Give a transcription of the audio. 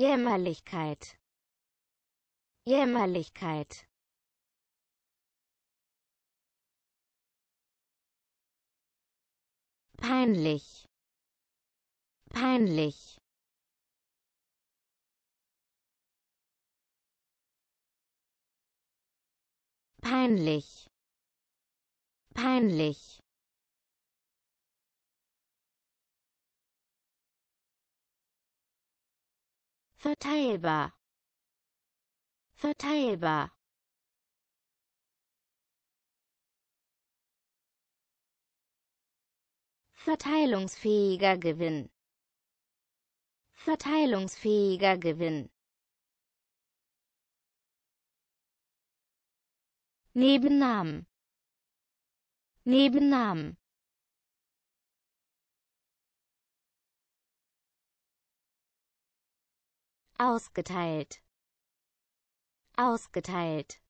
Jämmerlichkeit. Jämmerlichkeit. Peinlich. Peinlich. Peinlich. Peinlich. verteilbar verteilbar verteilungsfähiger Gewinn verteilungsfähiger Gewinn Nebennamen Nebennamen ausgeteilt ausgeteilt